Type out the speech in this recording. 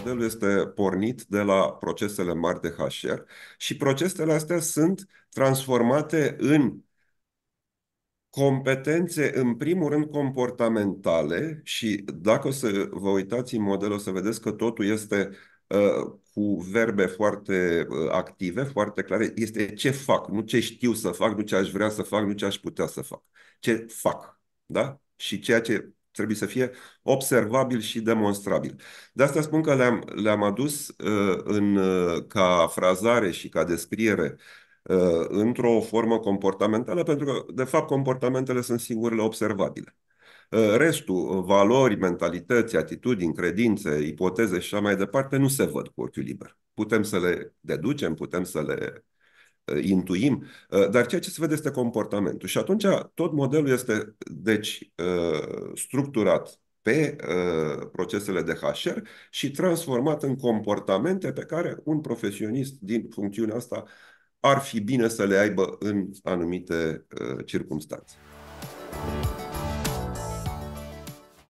modelul este pornit de la procesele mari de HR și procesele astea sunt transformate în competențe, în primul rând, comportamentale și dacă o să vă uitați în model, o să vedeți că totul este uh, cu verbe foarte uh, active, foarte clare. Este ce fac, nu ce știu să fac, nu ce aș vrea să fac, nu ce aș putea să fac. Ce fac, da? Și ceea ce trebuie să fie observabil și demonstrabil. De asta spun că le-am, le-am adus uh, în, uh, ca frazare și ca descriere uh, într-o formă comportamentală, pentru că, de fapt, comportamentele sunt singurele observabile. Uh, restul, valori, mentalități, atitudini, credințe, ipoteze și așa mai departe, nu se văd cu ochiul liber. Putem să le deducem, putem să le Uh, intuim, uh, dar ceea ce se vede este comportamentul. Și atunci tot modelul este, deci, uh, structurat pe procesele de HR și transformat în comportamente pe care un profesionist din funcțiunea asta ar fi bine să le aibă în anumite uh, circunstanțe.